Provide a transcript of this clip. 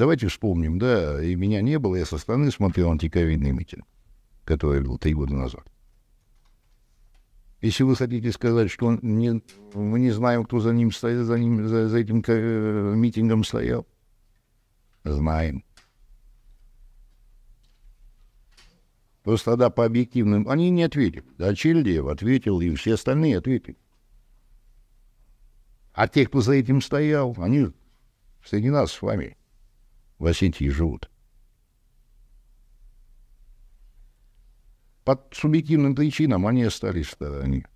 Давайте вспомним, да, и меня не было, я со стороны смотрел антиковидный митинг, который был три года назад. Если вы хотите сказать, что не, мы не знаем, кто за ним стоял, за, ним, за, за этим э, митингом стоял, знаем. Просто тогда по объективным... Они не ответили. Да, Чельдеев ответил, и все остальные ответили. А те, кто за этим стоял, они среди нас с вами в Осетии живут. Под субъективным причинам они остались в стороне.